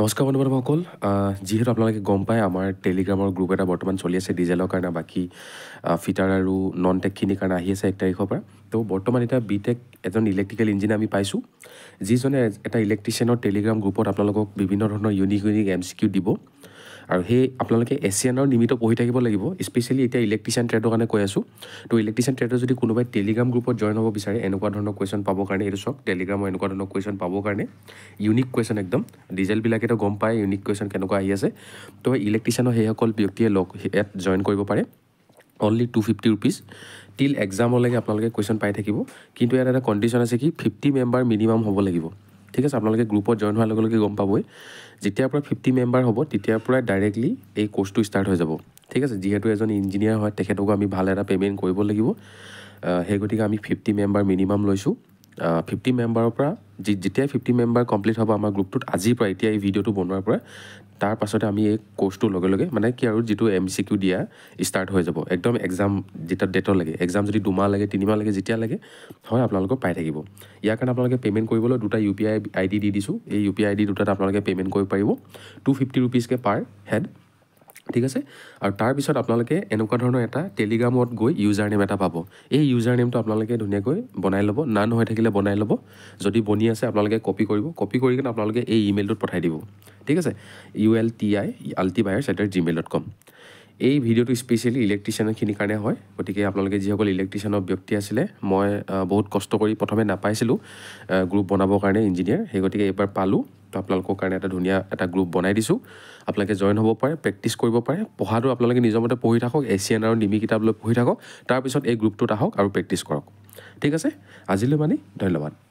নমস্কাৰ বন্ধু বন্ধুবান্ধৱসকল যিহেতু আপোনালোকে গম পায় আমাৰ টেলিগ্ৰামৰ গ্ৰুপ এটা বৰ্তমান চলি আছে ডিজেলৰ কাৰণে বাকী ফিটাৰ আৰু নন টেকখিনিৰ কাৰণে আহি আছে এক তাৰিখৰ পৰা তো বৰ্তমান এতিয়া বি টেক এজন ইলেক্ট্ৰিকেল ইঞ্জিনিয়াৰ আমি পাইছোঁ যিজনে এটা ইলেক্ট্ৰিচিয়ানৰ টেলিগ্ৰাম গ্ৰুপত আপোনালোকক বিভিন্ন ধৰণৰ unique unique M C Q দিব আৰু সেই আপোনালোকে এছিয়ানৰ নিমিত্ত পঢ়ি থাকিব লাগিব স্পেচিয়েলি এতিয়া ইলেক্ট্ৰিচিয়ান ট্ৰেডৰ কাৰণে কৈ আছোঁ তো ইলেক্ট্ৰিচিয়ান ট্ৰেডৰ যদি কোনোবাই টেলিগ্ৰাম গ্ৰুপত জইন হ'ব বিচাৰে এনেকুৱা ধৰণৰ কুৱেশ্যন পাবৰ কাৰণে এইটো চাওক টেলিগ্ৰামৰ এনেকুৱা ধৰণৰ কুৱেশ্যন পাবৰ কাৰণে ইউনিক কুৱেশ্যন একদম ডিজেলবিলাকেতো গম পায় ইউনিক কুৱেশ্যন কেনেকুৱা আহি আছে তো ইলেক্ট্ৰিচিয়ানৰ সেইসকল ব্যক্তিয়ে লগ ইয়াত জইন কৰিব পাৰে অনলি টু ফিফটি ৰুপিজ টিল এক্সামলৈকে আপোনালোকে কুৱেশ্যন পাই থাকিব কিন্তু ইয়াত এটা কণ্ডিশ্যন আছে কি ফিফটি মেম্বাৰ মিনিমাম হ'ব লাগিব ঠিক আছে আপোনালোকে গ্ৰুপত জইন হোৱাৰ লগে লগে গম পাবই যেতিয়াৰ পৰা ফিফটি মেম্বাৰ হ'ব তেতিয়াৰ পৰাই ডাইৰেক্টলি এই ক'ৰ্চটো ষ্টাৰ্ট হৈ যাব ঠিক আছে যিহেতু এজন ইঞ্জিনিয়াৰ হয় তেখেতকো আমি ভাল এটা পে'মেণ্ট কৰিব লাগিব সেই গতিকে আমি ফিফটি মেম্বাৰ মিনিমাম লৈছোঁ ফিফটি মেম্বাৰৰ পৰা যি যেতিয়াই ফিফটি মেম্বাৰ কমপ্লিট হ'ব আমাৰ গ্ৰুপটোত আজিৰ পৰা এতিয়া এই ভিডিঅ'টো বনোৱাৰ পৰা তাৰ পাছতে আমি এই কোৰ্চটোৰ লগে লগে মানে কি আৰু যিটো এম চি কিউ দিয়া ষ্টাৰ্ট হৈ যাব একদম এক্সাম যেতিয়া ডেটৰ লাগে এক্সাম যদি দুমাহ লাগে তিনিমাহ লাগে যেতিয়া লাগে হয় আপোনালোকক পাই থাকিব ইয়াৰ কাৰণে আপোনালোকে পে'মেণ্ট কৰিবলৈ দুটা U P I I D দি দিছোঁ এই U P I I D দুটাত আপোনালোকে পে'মেণ্ট কৰিব পাৰিব টু ফিফটি ৰুপিজকৈ পাৰ হেড ঠিক আছে আৰু তাৰপিছত আপোনালোকে এনেকুৱা ধৰণৰ এটা টেলিগ্ৰামত গৈ ইউজাৰ নেম এটা পাব এই ইউজাৰ নেমটো আপোনালোকে ধুনীয়াকৈ বনাই ল'ব নান হৈ থাকিলে বনাই ল'ব যদি বনি আছে আপোনালোকে কপি কৰিব কপি কৰি কিনে আপোনালোকে এই ইমেইলটোত পঠাই দিব ঠিক আছে ইউ এল টি আই আল্টিবায়াৰ্ছ at the Gmail dot com এই ভিডিঅ'টো স্পেচিয়েলি ইলেক্ট্ৰিচিয়ানখিনিৰ কাৰণে হয় গতিকে আপোনালোকে যিসকল ইলেক্ট্ৰিচিয়ানৰ ব্যক্তি আছিলে মই বহুত কষ্ট কৰি প্ৰথমে নাপাইছিলোঁ গ্ৰুপ বনাবৰ কাৰণে ইঞ্জিনিয়াৰ সেই গতিকে এইবাৰ পালোঁ আপোনালোকৰ কাৰণে এটা ধুনীয়া এটা গ্ৰুপ বনাই দিছোঁ আপোনালোকে জইন হ'ব পাৰে প্ৰেক্টিচ কৰিব পাৰে পঢ়াটো আপোনালোকে নিজৰ মতে পঢ়ি থাকক এছিয়ান আৰু নিমি কিতাপ লৈ পঢ়ি থাকক তাৰপিছত এই গ্ৰুপটোত আহক আৰু প্ৰেক্টিছ কৰক ঠিক আছে আজিলৈ মানে ধন্যবাদ